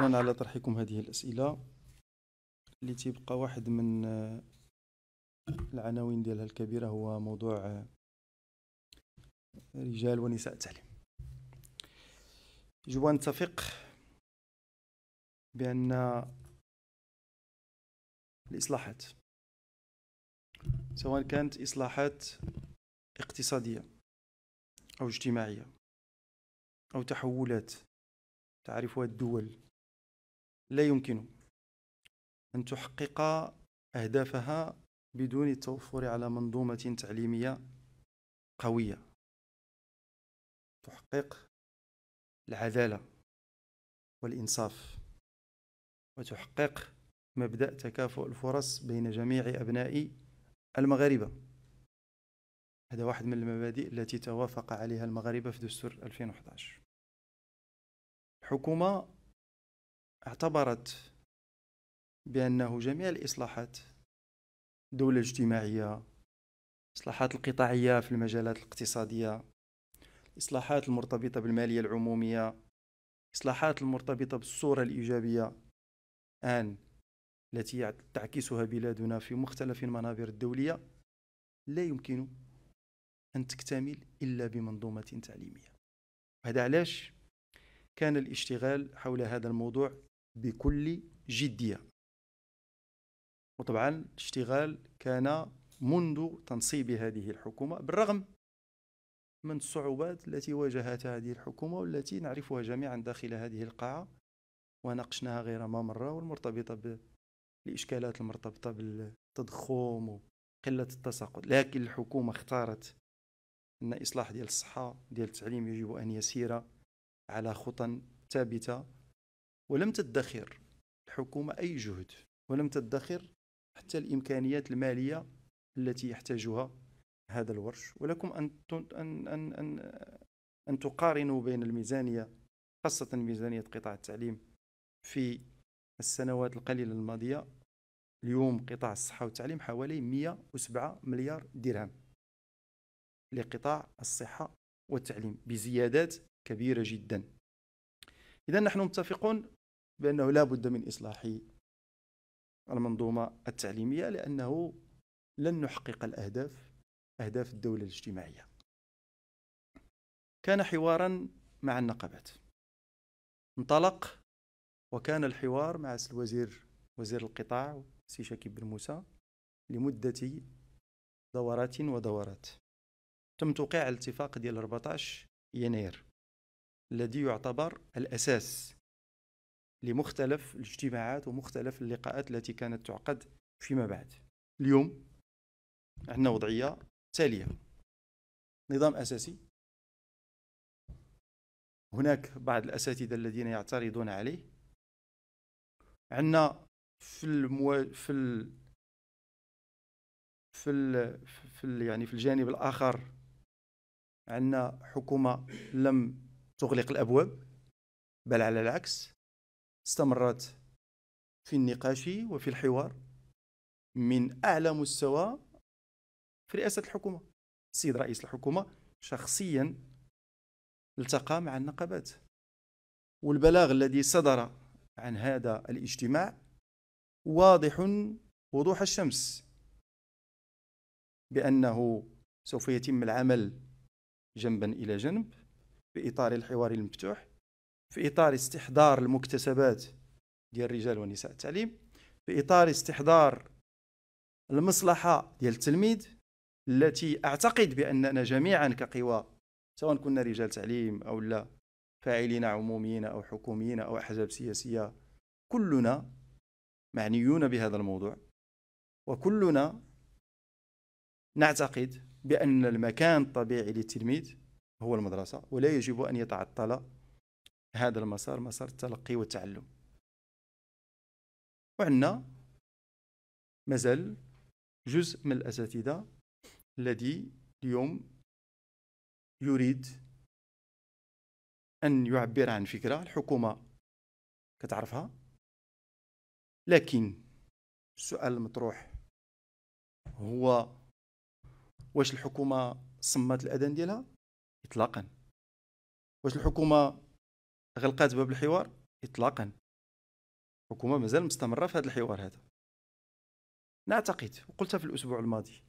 شكرا على طرحكم هذه الاسئله اللي تيبقى واحد من آه، العناوين ديالها الكبيره هو موضوع آه، رجال ونساء التعليم يجب ان نتفق بان الاصلاحات سواء كانت اصلاحات اقتصاديه او اجتماعيه او تحولات تعرفها الدول لا يمكن أن تحقق أهدافها بدون التوفر على منظومة تعليمية قوية تحقق العدالة والإنصاف وتحقق مبدأ تكافؤ الفرص بين جميع أبناء المغاربة هذا واحد من المبادئ التي توافق عليها المغاربة في دستور 2011 الحكومة اعتبرت بأنه جميع الإصلاحات الدولة الاجتماعية الإصلاحات القطاعية في المجالات الاقتصادية الإصلاحات المرتبطة بالمالية العمومية الإصلاحات المرتبطة بالصورة الإيجابية آن التي تعكسها بلادنا في مختلف المنابر الدولية لا يمكن أن تكتمل إلا بمنظومة تعليمية وهذا علاش كان الاشتغال حول هذا الموضوع بكل جدية وطبعا الاشتغال كان منذ تنصيب هذه الحكومة بالرغم من الصعوبات التي واجهتها هذه الحكومة والتي نعرفها جميعا داخل هذه القاعة وناقشناها غير ما مرة والمرتبطة بالإشكالات المرتبطة بالتضخم وقلة التساقط لكن الحكومة اختارت أن إصلاح ديال الصحة ديال التعليم يجب أن يسير على خطى ثابتة ولم تدخر الحكومة أي جهد ولم تدخر حتى الإمكانيات المالية التي يحتاجها هذا الورش ولكم أن أن أن أن, أن تقارنوا بين الميزانية خاصة ميزانية قطاع التعليم في السنوات القليلة الماضية اليوم قطاع الصحة والتعليم حوالي 107 مليار درهم لقطاع الصحة والتعليم بزيادات كبيرة جدا إذا نحن متفقون بأنه لا بد من إصلاح المنظومة التعليمية لأنه لن نحقق الأهداف أهداف الدولة الاجتماعية كان حوارا مع النقابات انطلق وكان الحوار مع الوزير وزير القطاع سي شاكيب بن موسى لمدة دورات ودورات تم توقيع الاتفاق ديال 14 يناير الذي يعتبر الأساس لمختلف الاجتماعات ومختلف اللقاءات التي كانت تعقد فيما بعد اليوم عندنا وضعية تالية نظام أساسي هناك بعض الأساتذة الذين يعترضون عليه عندنا في المو... في ال... في ال... في ال... يعني في الجانب الآخر عندنا حكومة لم تغلق الأبواب بل على العكس استمرت في النقاش وفي الحوار من أعلى مستوى في رئاسة الحكومة السيد رئيس الحكومة شخصيا التقى مع النقابات والبلاغ الذي صدر عن هذا الاجتماع واضح وضوح الشمس بأنه سوف يتم العمل جنبا إلى جنب في إطار الحوار المفتوح في اطار استحضار المكتسبات ديال الرجال والنساء التعليم في اطار استحضار المصلحه ديال التلميذ التي اعتقد باننا جميعا كقوى سواء كنا رجال تعليم او لا فاعلين عموميين او حكوميين او احزاب سياسيه كلنا معنيون بهذا الموضوع وكلنا نعتقد بان المكان الطبيعي للتلميذ هو المدرسه ولا يجب ان يتعطل هذا المسار مسار التلقي والتعلم وعندنا مازال جزء من الأساتذة الذي اليوم يريد أن يعبر عن فكرة الحكومة كتعرفها لكن السؤال المطروح هو واش الحكومة صمت الأذان ديالها إطلاقا واش الحكومة غلقات باب الحوار اطلاقا الحكومه مازال مستمره في هذا الحوار هذا نعتقد وقلت في الاسبوع الماضي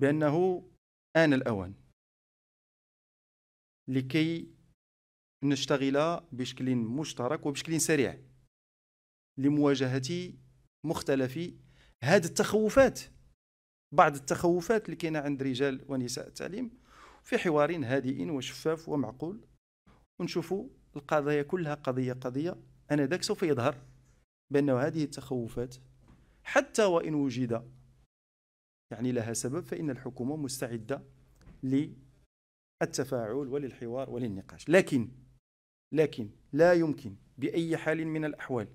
بانه ان الاوان لكي نشتغل بشكل مشترك وبشكل سريع لمواجهه مختلف هذه التخوفات بعض التخوفات اللي كاينه عند رجال ونساء التعليم في حوار هادئ وشفاف ومعقول ونشوفوا القضايا كلها قضيه قضيه انذاك سوف يظهر بان هذه التخوفات حتى وان وجد يعني لها سبب فان الحكومه مستعده للتفاعل وللحوار وللنقاش لكن لكن لا يمكن باي حال من الاحوال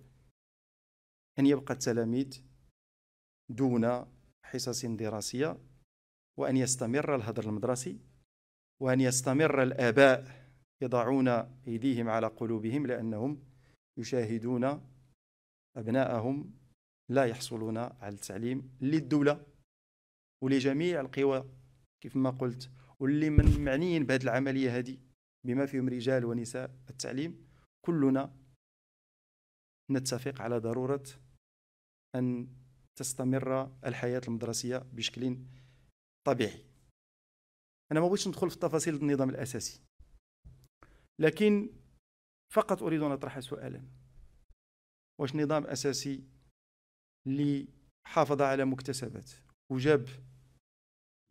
ان يبقى التلاميذ دون حصص دراسيه وان يستمر الهدر المدرسي وان يستمر الاباء يضعون أيديهم على قلوبهم لأنهم يشاهدون أبناءهم لا يحصلون على التعليم للدولة ولجميع القوى كيف ما قلت واللي من معنيين بهذه العملية هذه بما فيهم رجال ونساء التعليم كلنا نتفق على ضرورة أن تستمر الحياة المدرسية بشكل طبيعي أنا ما بغيتش ندخل في تفاصيل النظام الأساسي لكن فقط أريد أن أطرح سؤالا واش نظام أساسي اللي حافظ على مكتسبات وجاب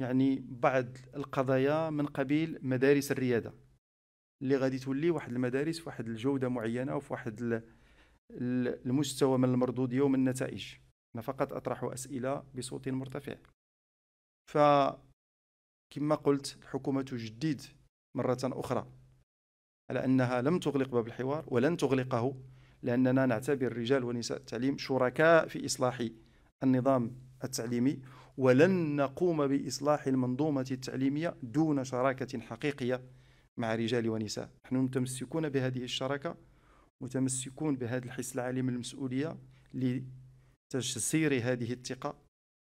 يعني بعض القضايا من قبيل مدارس الرياده اللي غادي تولي واحد المدارس في واحد الجوده معينه وفي واحد المستوى من المردوديه ومن النتائج انا فقط اطرح اسئله بصوت مرتفع ف كما قلت الحكومه تجدد مره اخرى على أنها لم تغلق باب الحوار ولن تغلقه لأننا نعتبر رجال ونساء التعليم شركاء في إصلاح النظام التعليمي ولن نقوم بإصلاح المنظومة التعليمية دون شراكة حقيقية مع رجال ونساء نحن متمسكون بهذه الشراكة متمسكون بهذا الحس العالي من المسؤولية لتجسير هذه الثقة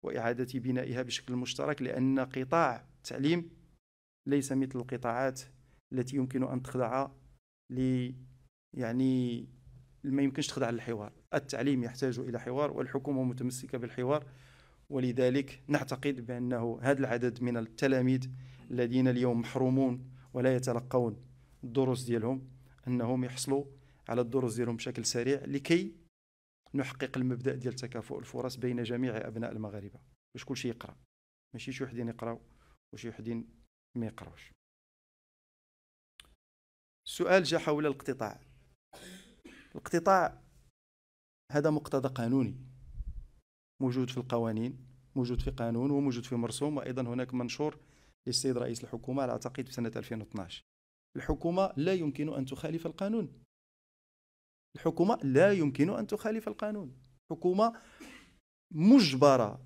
وإعادة بنائها بشكل مشترك لأن قطاع التعليم ليس مثل القطاعات التي يمكن ان تخضع ل يعني ما يمكنش تخضع للحوار التعليم يحتاج الى حوار والحكومه متمسكه بالحوار ولذلك نعتقد بانه هذا العدد من التلاميذ الذين اليوم محرومون ولا يتلقون الدروس ديالهم انهم يحصلوا على الدروس ديالهم بشكل سريع لكي نحقق المبدا ديال تكافؤ الفرص بين جميع ابناء المغاربه باش كلشي يقرا ماشي شي وحدين يقراو وشي وحدين ما يقراوش السؤال جاء حول الاقتطاع الاقتطاع هذا مقتضى قانوني موجود في القوانين موجود في قانون وموجود في مرسوم وأيضا هناك منشور للسيد رئيس الحكومة على أعتقد في سنة 2012 الحكومة لا يمكن أن تخالف القانون الحكومة لا يمكن أن تخالف القانون الحكومة مجبرة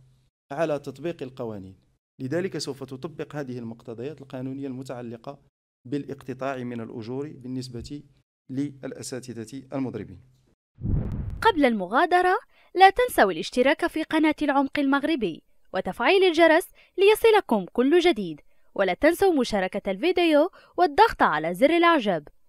على تطبيق القوانين لذلك سوف تطبق هذه المقتضيات القانونية المتعلقة بالاقتطاع من الأجور بالنسبة للأساتذة المضربين قبل المغادرة لا تنسوا الاشتراك في قناة العمق المغربي وتفعيل الجرس ليصلكم كل جديد ولا تنسوا مشاركة الفيديو والضغط على زر الإعجاب